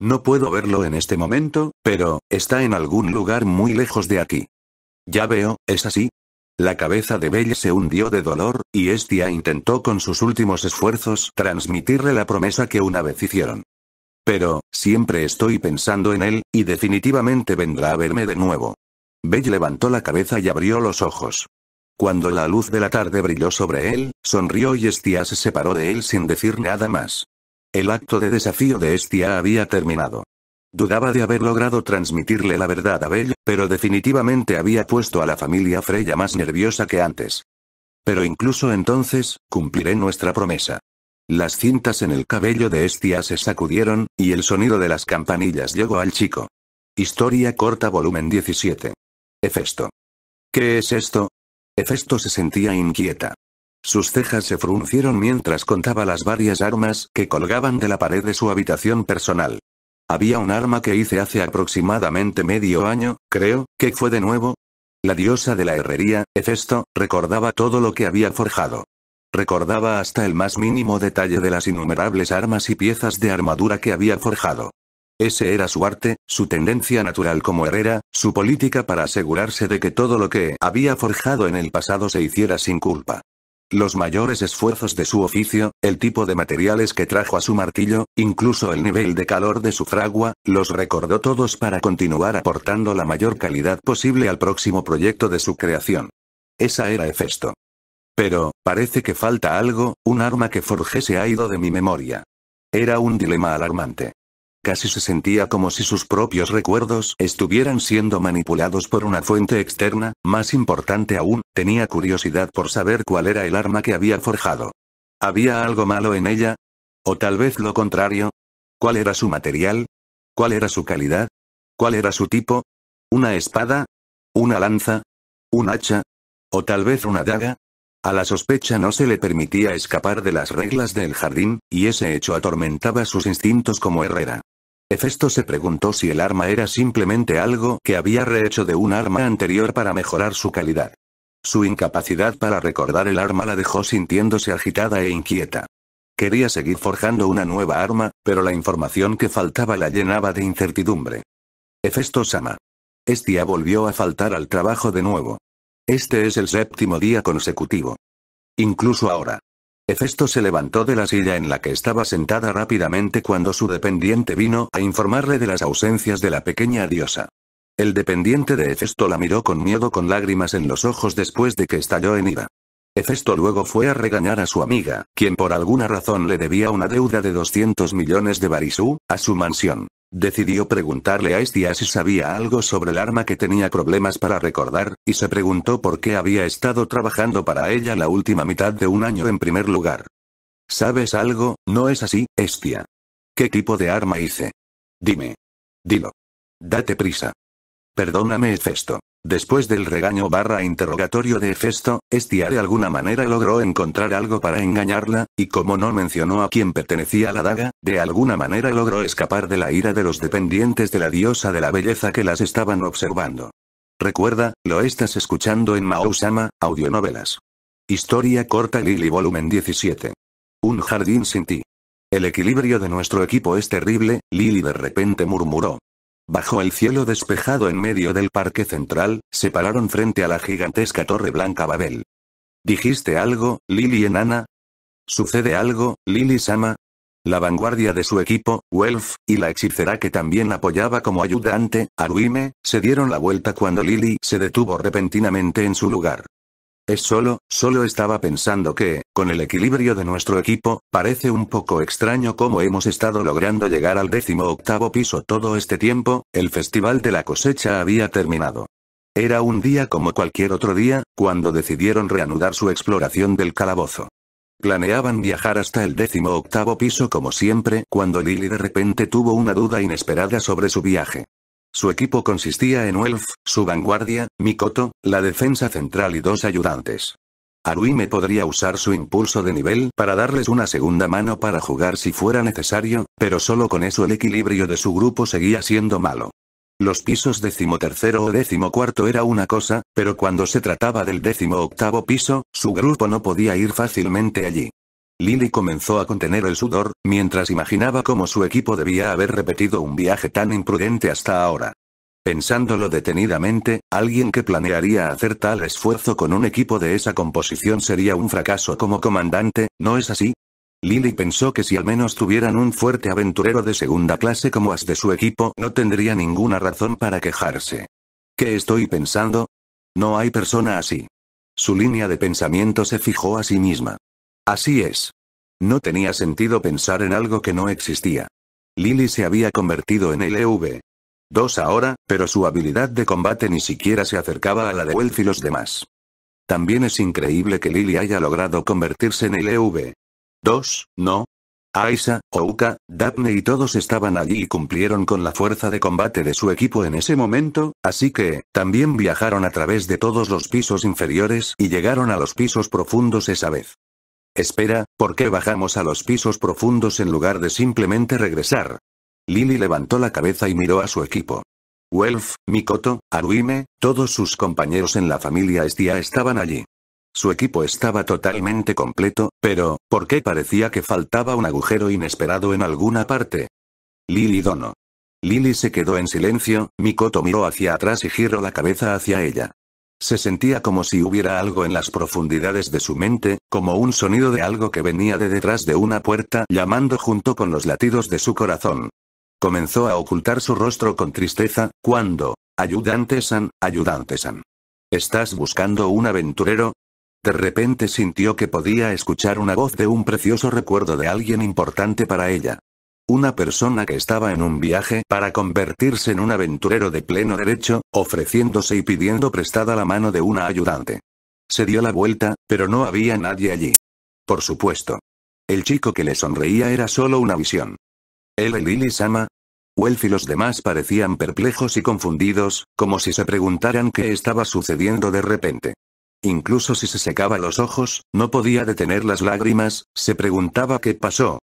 No puedo verlo en este momento, pero, está en algún lugar muy lejos de aquí. Ya veo, es así. La cabeza de Bell se hundió de dolor, y Estia intentó con sus últimos esfuerzos transmitirle la promesa que una vez hicieron. Pero, siempre estoy pensando en él, y definitivamente vendrá a verme de nuevo. Belle levantó la cabeza y abrió los ojos. Cuando la luz de la tarde brilló sobre él, sonrió y Estia se separó de él sin decir nada más. El acto de desafío de Estia había terminado. Dudaba de haber logrado transmitirle la verdad a Bell, pero definitivamente había puesto a la familia Freya más nerviosa que antes. Pero incluso entonces, cumpliré nuestra promesa. Las cintas en el cabello de Estia se sacudieron, y el sonido de las campanillas llegó al chico. Historia corta volumen 17. Hefesto. ¿Qué es esto? Hefesto se sentía inquieta. Sus cejas se fruncieron mientras contaba las varias armas que colgaban de la pared de su habitación personal. Había un arma que hice hace aproximadamente medio año, creo, que fue de nuevo. La diosa de la herrería, Hefesto, recordaba todo lo que había forjado. Recordaba hasta el más mínimo detalle de las innumerables armas y piezas de armadura que había forjado. Ese era su arte, su tendencia natural como herrera, su política para asegurarse de que todo lo que había forjado en el pasado se hiciera sin culpa. Los mayores esfuerzos de su oficio, el tipo de materiales que trajo a su martillo, incluso el nivel de calor de su fragua, los recordó todos para continuar aportando la mayor calidad posible al próximo proyecto de su creación. Esa era Hefesto. Pero, parece que falta algo, un arma que forjese ha ido de mi memoria. Era un dilema alarmante. Casi se sentía como si sus propios recuerdos estuvieran siendo manipulados por una fuente externa, más importante aún, tenía curiosidad por saber cuál era el arma que había forjado. ¿Había algo malo en ella? ¿O tal vez lo contrario? ¿Cuál era su material? ¿Cuál era su calidad? ¿Cuál era su tipo? ¿Una espada? ¿Una lanza? ¿Un hacha? ¿O tal vez una daga? A la sospecha no se le permitía escapar de las reglas del jardín, y ese hecho atormentaba sus instintos como herrera. Hefesto se preguntó si el arma era simplemente algo que había rehecho de un arma anterior para mejorar su calidad. Su incapacidad para recordar el arma la dejó sintiéndose agitada e inquieta. Quería seguir forjando una nueva arma, pero la información que faltaba la llenaba de incertidumbre. Hefesto Sama. Estia volvió a faltar al trabajo de nuevo. Este es el séptimo día consecutivo. Incluso ahora. Hefesto se levantó de la silla en la que estaba sentada rápidamente cuando su dependiente vino a informarle de las ausencias de la pequeña diosa. El dependiente de Hefesto la miró con miedo con lágrimas en los ojos después de que estalló en ira. Hefesto luego fue a regañar a su amiga, quien por alguna razón le debía una deuda de 200 millones de barisú, a su mansión. Decidió preguntarle a Estia si sabía algo sobre el arma que tenía problemas para recordar, y se preguntó por qué había estado trabajando para ella la última mitad de un año en primer lugar. ¿Sabes algo? No es así, Estia. ¿Qué tipo de arma hice? Dime. Dilo. Date prisa. Perdóname Hefesto. Después del regaño barra interrogatorio de Hefesto, Estia de alguna manera logró encontrar algo para engañarla, y como no mencionó a quién pertenecía la daga, de alguna manera logró escapar de la ira de los dependientes de la diosa de la belleza que las estaban observando. Recuerda, lo estás escuchando en Maousama, audionovelas. Historia corta Lily volumen 17. Un jardín sin ti. El equilibrio de nuestro equipo es terrible, Lily de repente murmuró. Bajo el cielo despejado en medio del parque central, se pararon frente a la gigantesca torre blanca Babel. ¿Dijiste algo, Lily enana? ¿Sucede algo, Lily Sama? La vanguardia de su equipo, Welf, y la hechicera que también apoyaba como ayudante, Aruime, se dieron la vuelta cuando Lily se detuvo repentinamente en su lugar. Es solo, solo estaba pensando que, con el equilibrio de nuestro equipo, parece un poco extraño cómo hemos estado logrando llegar al décimo octavo piso todo este tiempo, el festival de la cosecha había terminado. Era un día como cualquier otro día, cuando decidieron reanudar su exploración del calabozo. Planeaban viajar hasta el décimo octavo piso como siempre cuando Lily de repente tuvo una duda inesperada sobre su viaje. Su equipo consistía en Welf, su vanguardia, Mikoto, la defensa central y dos ayudantes. Aruime podría usar su impulso de nivel para darles una segunda mano para jugar si fuera necesario, pero solo con eso el equilibrio de su grupo seguía siendo malo. Los pisos tercero o cuarto era una cosa, pero cuando se trataba del décimo octavo piso, su grupo no podía ir fácilmente allí. Lily comenzó a contener el sudor, mientras imaginaba cómo su equipo debía haber repetido un viaje tan imprudente hasta ahora. Pensándolo detenidamente, alguien que planearía hacer tal esfuerzo con un equipo de esa composición sería un fracaso como comandante, ¿no es así? Lily pensó que si al menos tuvieran un fuerte aventurero de segunda clase como as de su equipo, no tendría ninguna razón para quejarse. ¿Qué estoy pensando? No hay persona así. Su línea de pensamiento se fijó a sí misma. Así es. No tenía sentido pensar en algo que no existía. Lily se había convertido en LV. E 2 ahora, pero su habilidad de combate ni siquiera se acercaba a la de Welf y los demás. También es increíble que Lily haya logrado convertirse en LV. E 2 ¿no? Aisa, Ouka, Daphne y todos estaban allí y cumplieron con la fuerza de combate de su equipo en ese momento, así que, también viajaron a través de todos los pisos inferiores y llegaron a los pisos profundos esa vez. Espera, ¿por qué bajamos a los pisos profundos en lugar de simplemente regresar? Lily levantó la cabeza y miró a su equipo. Welf, Mikoto, Aruime, todos sus compañeros en la familia Estia estaban allí. Su equipo estaba totalmente completo, pero, ¿por qué parecía que faltaba un agujero inesperado en alguna parte? Lily Dono. Lily se quedó en silencio, Mikoto miró hacia atrás y giró la cabeza hacia ella. Se sentía como si hubiera algo en las profundidades de su mente, como un sonido de algo que venía de detrás de una puerta llamando junto con los latidos de su corazón. Comenzó a ocultar su rostro con tristeza, cuando... Ayudante San, ayudante San. ¿Estás buscando un aventurero? De repente sintió que podía escuchar una voz de un precioso recuerdo de alguien importante para ella una persona que estaba en un viaje para convertirse en un aventurero de pleno derecho, ofreciéndose y pidiendo prestada la mano de una ayudante. Se dio la vuelta, pero no había nadie allí. Por supuesto. El chico que le sonreía era solo una visión. ¿Él el Lily Sama? Welf y los demás parecían perplejos y confundidos, como si se preguntaran qué estaba sucediendo de repente. Incluso si se secaba los ojos, no podía detener las lágrimas, se preguntaba qué pasó,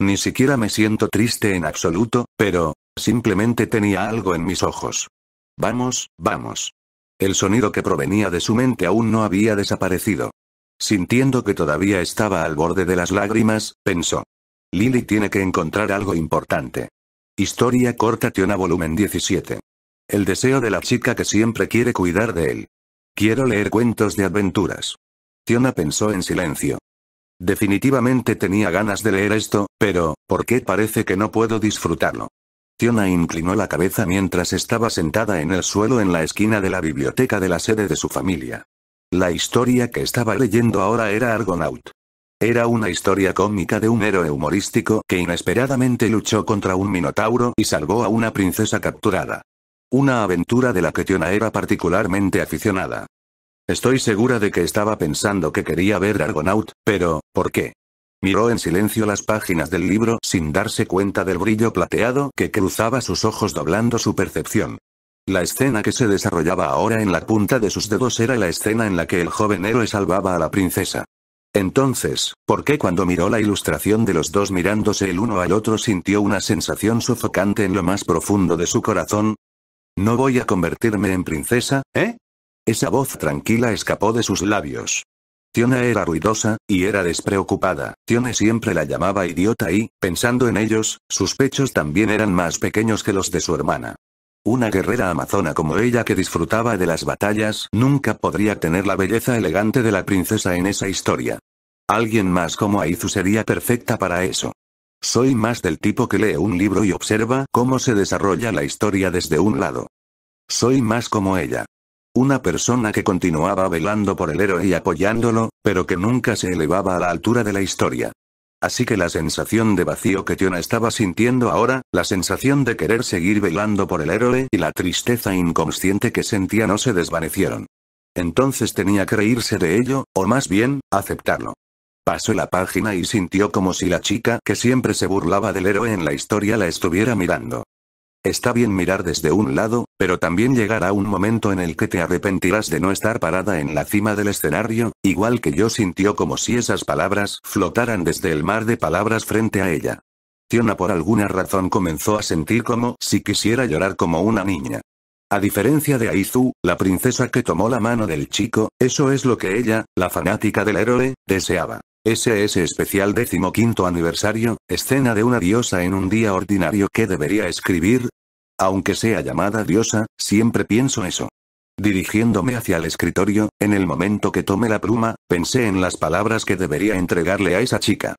ni siquiera me siento triste en absoluto, pero, simplemente tenía algo en mis ojos. Vamos, vamos. El sonido que provenía de su mente aún no había desaparecido. Sintiendo que todavía estaba al borde de las lágrimas, pensó. Lily tiene que encontrar algo importante. Historia corta Tiona volumen 17. El deseo de la chica que siempre quiere cuidar de él. Quiero leer cuentos de aventuras. Tiona pensó en silencio. Definitivamente tenía ganas de leer esto, pero, ¿por qué parece que no puedo disfrutarlo? Tiona inclinó la cabeza mientras estaba sentada en el suelo en la esquina de la biblioteca de la sede de su familia. La historia que estaba leyendo ahora era Argonaut. Era una historia cómica de un héroe humorístico que inesperadamente luchó contra un minotauro y salvó a una princesa capturada. Una aventura de la que Tiona era particularmente aficionada. Estoy segura de que estaba pensando que quería ver Argonaut, pero, ¿por qué? Miró en silencio las páginas del libro sin darse cuenta del brillo plateado que cruzaba sus ojos doblando su percepción. La escena que se desarrollaba ahora en la punta de sus dedos era la escena en la que el joven héroe salvaba a la princesa. Entonces, ¿por qué cuando miró la ilustración de los dos mirándose el uno al otro sintió una sensación sofocante en lo más profundo de su corazón? No voy a convertirme en princesa, ¿eh? Esa voz tranquila escapó de sus labios. Tiona era ruidosa, y era despreocupada. Tiona siempre la llamaba idiota y, pensando en ellos, sus pechos también eran más pequeños que los de su hermana. Una guerrera amazona como ella que disfrutaba de las batallas nunca podría tener la belleza elegante de la princesa en esa historia. Alguien más como Aizu sería perfecta para eso. Soy más del tipo que lee un libro y observa cómo se desarrolla la historia desde un lado. Soy más como ella. Una persona que continuaba velando por el héroe y apoyándolo, pero que nunca se elevaba a la altura de la historia. Así que la sensación de vacío que Tiona estaba sintiendo ahora, la sensación de querer seguir velando por el héroe y la tristeza inconsciente que sentía no se desvanecieron. Entonces tenía que reírse de ello, o más bien, aceptarlo. Pasó la página y sintió como si la chica que siempre se burlaba del héroe en la historia la estuviera mirando. Está bien mirar desde un lado, pero también llegará un momento en el que te arrepentirás de no estar parada en la cima del escenario, igual que yo sintió como si esas palabras flotaran desde el mar de palabras frente a ella. Tiona por alguna razón comenzó a sentir como si quisiera llorar como una niña. A diferencia de Aizu, la princesa que tomó la mano del chico, eso es lo que ella, la fanática del héroe, deseaba. Ese Especial décimo quinto Aniversario, escena de una diosa en un día ordinario que debería escribir. Aunque sea llamada diosa, siempre pienso eso. Dirigiéndome hacia el escritorio, en el momento que tomé la pluma, pensé en las palabras que debería entregarle a esa chica.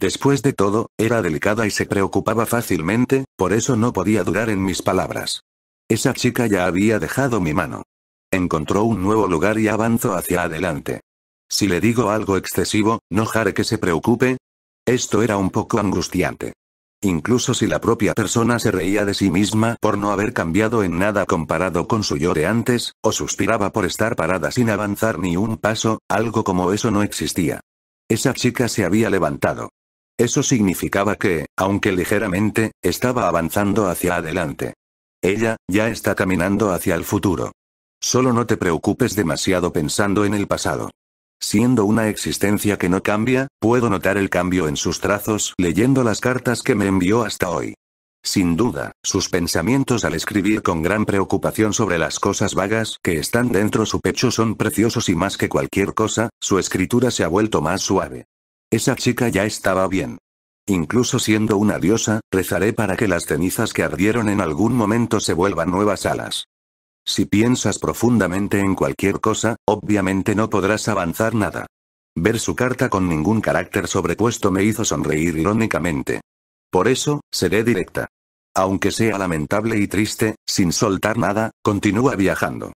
Después de todo, era delicada y se preocupaba fácilmente, por eso no podía durar en mis palabras. Esa chica ya había dejado mi mano. Encontró un nuevo lugar y avanzó hacia adelante. Si le digo algo excesivo, ¿no jare que se preocupe? Esto era un poco angustiante. Incluso si la propia persona se reía de sí misma por no haber cambiado en nada comparado con su yo de antes, o suspiraba por estar parada sin avanzar ni un paso, algo como eso no existía. Esa chica se había levantado. Eso significaba que, aunque ligeramente, estaba avanzando hacia adelante. Ella, ya está caminando hacia el futuro. Solo no te preocupes demasiado pensando en el pasado. Siendo una existencia que no cambia, puedo notar el cambio en sus trazos leyendo las cartas que me envió hasta hoy. Sin duda, sus pensamientos al escribir con gran preocupación sobre las cosas vagas que están dentro su pecho son preciosos y más que cualquier cosa, su escritura se ha vuelto más suave. Esa chica ya estaba bien. Incluso siendo una diosa, rezaré para que las cenizas que ardieron en algún momento se vuelvan nuevas alas. Si piensas profundamente en cualquier cosa, obviamente no podrás avanzar nada. Ver su carta con ningún carácter sobrepuesto me hizo sonreír irónicamente. Por eso, seré directa. Aunque sea lamentable y triste, sin soltar nada, continúa viajando.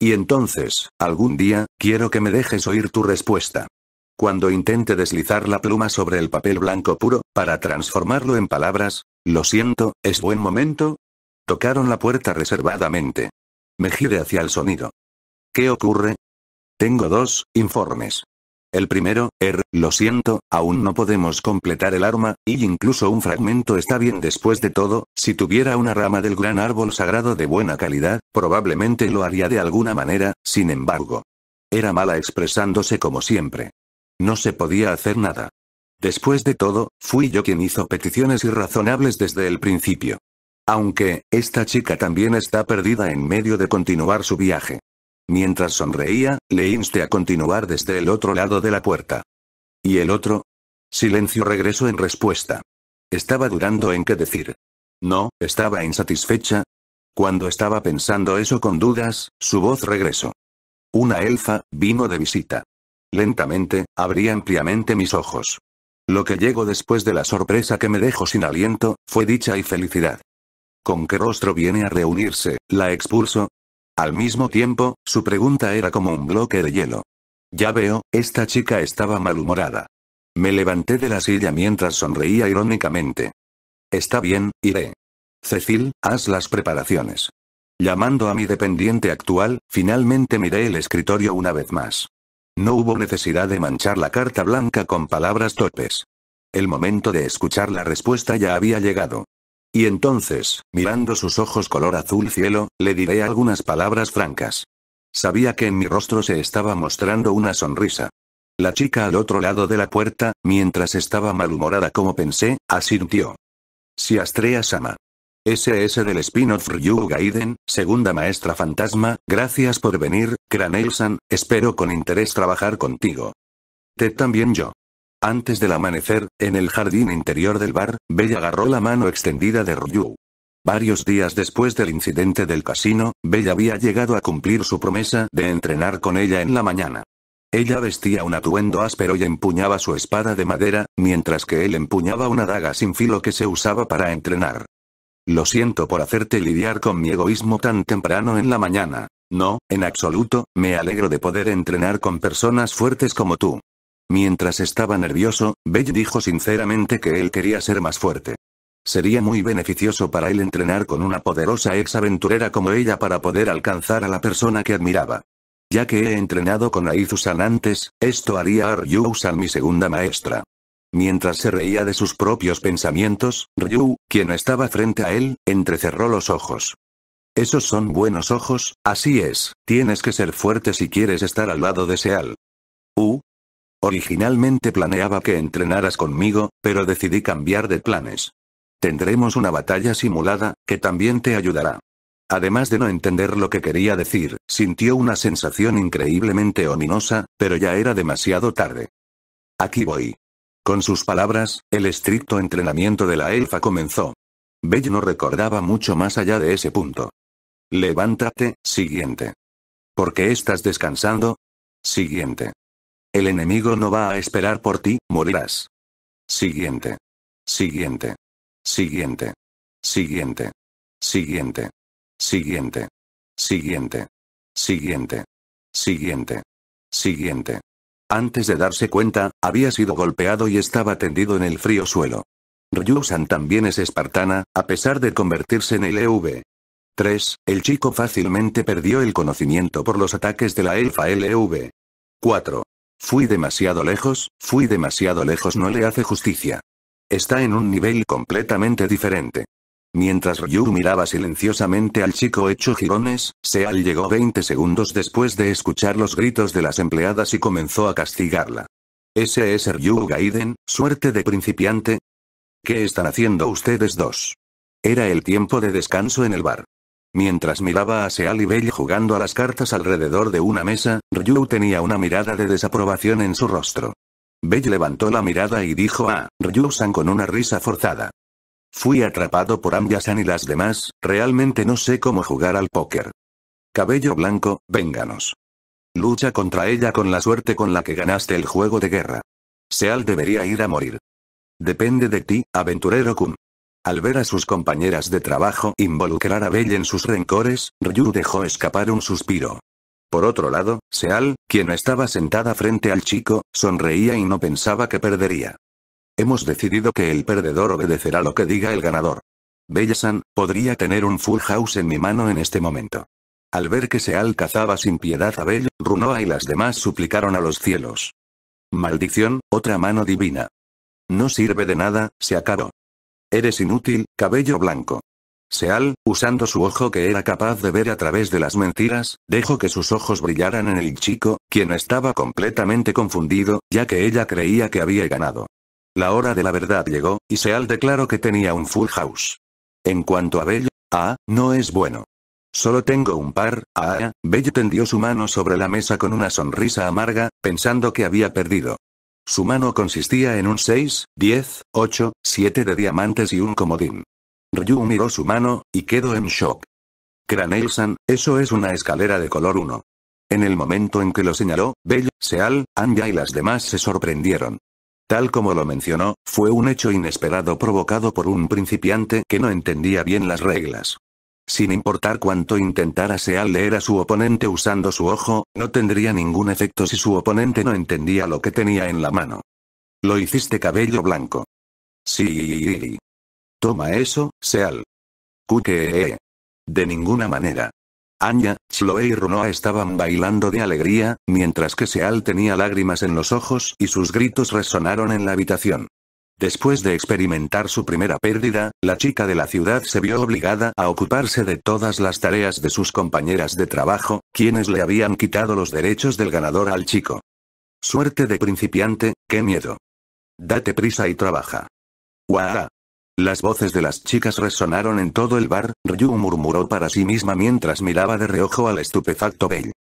Y entonces, algún día, quiero que me dejes oír tu respuesta. Cuando intente deslizar la pluma sobre el papel blanco puro, para transformarlo en palabras, lo siento, es buen momento. Tocaron la puerta reservadamente. Me gire hacia el sonido. ¿Qué ocurre? Tengo dos informes. El primero, Er, lo siento, aún no podemos completar el arma, y incluso un fragmento está bien después de todo, si tuviera una rama del gran árbol sagrado de buena calidad, probablemente lo haría de alguna manera, sin embargo. Era mala expresándose como siempre. No se podía hacer nada. Después de todo, fui yo quien hizo peticiones irrazonables desde el principio. Aunque, esta chica también está perdida en medio de continuar su viaje. Mientras sonreía, le insté a continuar desde el otro lado de la puerta. ¿Y el otro? Silencio regresó en respuesta. Estaba durando en qué decir. No, estaba insatisfecha. Cuando estaba pensando eso con dudas, su voz regresó. Una elfa, vino de visita. Lentamente, abrí ampliamente mis ojos. Lo que llegó después de la sorpresa que me dejó sin aliento, fue dicha y felicidad. ¿Con qué rostro viene a reunirse? ¿La expulso? Al mismo tiempo, su pregunta era como un bloque de hielo. Ya veo, esta chica estaba malhumorada. Me levanté de la silla mientras sonreía irónicamente. Está bien, iré. Cecil, haz las preparaciones. Llamando a mi dependiente actual, finalmente miré el escritorio una vez más. No hubo necesidad de manchar la carta blanca con palabras torpes. El momento de escuchar la respuesta ya había llegado. Y entonces, mirando sus ojos color azul cielo, le diré algunas palabras francas. Sabía que en mi rostro se estaba mostrando una sonrisa. La chica al otro lado de la puerta, mientras estaba malhumorada como pensé, asintió. Si Astrea Sama. SS del spin-off Ryu Gaiden, segunda maestra fantasma, gracias por venir, Cranelsan, espero con interés trabajar contigo. Te también yo. Antes del amanecer, en el jardín interior del bar, Bella agarró la mano extendida de Ryu. Varios días después del incidente del casino, Bella había llegado a cumplir su promesa de entrenar con ella en la mañana. Ella vestía un atuendo áspero y empuñaba su espada de madera, mientras que él empuñaba una daga sin filo que se usaba para entrenar. Lo siento por hacerte lidiar con mi egoísmo tan temprano en la mañana. No, en absoluto, me alegro de poder entrenar con personas fuertes como tú. Mientras estaba nervioso, Bell dijo sinceramente que él quería ser más fuerte. Sería muy beneficioso para él entrenar con una poderosa exaventurera como ella para poder alcanzar a la persona que admiraba. Ya que he entrenado con Aizu-san antes, esto haría a Ryu-san mi segunda maestra. Mientras se reía de sus propios pensamientos, Ryu, quien estaba frente a él, entrecerró los ojos. Esos son buenos ojos, así es, tienes que ser fuerte si quieres estar al lado de Seal. ¿U? Originalmente planeaba que entrenaras conmigo, pero decidí cambiar de planes. Tendremos una batalla simulada, que también te ayudará. Además de no entender lo que quería decir, sintió una sensación increíblemente ominosa, pero ya era demasiado tarde. Aquí voy. Con sus palabras, el estricto entrenamiento de la elfa comenzó. Bell no recordaba mucho más allá de ese punto. Levántate, siguiente. ¿Por qué estás descansando? Siguiente. El enemigo no va a esperar por ti, morirás. Siguiente. Siguiente. Siguiente. Siguiente. Siguiente. Siguiente. Siguiente. Siguiente. Siguiente. Siguiente. Antes de darse cuenta, había sido golpeado y estaba tendido en el frío suelo. Ryusan también es espartana, a pesar de convertirse en el EV. 3. El chico fácilmente perdió el conocimiento por los ataques de la elfa LV. 4. Fui demasiado lejos, fui demasiado lejos no le hace justicia. Está en un nivel completamente diferente. Mientras Ryu miraba silenciosamente al chico hecho girones, Seal llegó 20 segundos después de escuchar los gritos de las empleadas y comenzó a castigarla. ¿Ese es Ryu Gaiden, suerte de principiante? ¿Qué están haciendo ustedes dos? Era el tiempo de descanso en el bar. Mientras miraba a Seal y Bell jugando a las cartas alrededor de una mesa, Ryu tenía una mirada de desaprobación en su rostro. Bell levantó la mirada y dijo a Ryu-san con una risa forzada. Fui atrapado por Amya-san y las demás, realmente no sé cómo jugar al póker. Cabello blanco, vénganos. Lucha contra ella con la suerte con la que ganaste el juego de guerra. Seal debería ir a morir. Depende de ti, aventurero Kun. Al ver a sus compañeras de trabajo involucrar a Bell en sus rencores, Ryu dejó escapar un suspiro. Por otro lado, Seal, quien estaba sentada frente al chico, sonreía y no pensaba que perdería. Hemos decidido que el perdedor obedecerá lo que diga el ganador. Bellasan, san podría tener un full house en mi mano en este momento. Al ver que Seal cazaba sin piedad a Bell, Runoa y las demás suplicaron a los cielos. Maldición, otra mano divina. No sirve de nada, se acabó. Eres inútil, cabello blanco. Seal, usando su ojo que era capaz de ver a través de las mentiras, dejó que sus ojos brillaran en el chico, quien estaba completamente confundido, ya que ella creía que había ganado. La hora de la verdad llegó, y Seal declaró que tenía un full house. En cuanto a Bell, ah, no es bueno. Solo tengo un par, ah, Bell tendió su mano sobre la mesa con una sonrisa amarga, pensando que había perdido. Su mano consistía en un 6, 10, 8, 7 de diamantes y un comodín. Ryu miró su mano, y quedó en shock. Cranelsan, eso es una escalera de color 1. En el momento en que lo señaló, Bell, Seal, Anja y las demás se sorprendieron. Tal como lo mencionó, fue un hecho inesperado provocado por un principiante que no entendía bien las reglas. Sin importar cuánto intentara Seal leer a su oponente usando su ojo, no tendría ningún efecto si su oponente no entendía lo que tenía en la mano. Lo hiciste cabello blanco. Sí. Toma eso, Seal. Cuque. De ninguna manera. Anya, Chloe y Runoa estaban bailando de alegría, mientras que Seal tenía lágrimas en los ojos y sus gritos resonaron en la habitación. Después de experimentar su primera pérdida, la chica de la ciudad se vio obligada a ocuparse de todas las tareas de sus compañeras de trabajo, quienes le habían quitado los derechos del ganador al chico. Suerte de principiante, qué miedo. Date prisa y trabaja. ¡Guau! Las voces de las chicas resonaron en todo el bar, Ryu murmuró para sí misma mientras miraba de reojo al estupefacto Bell.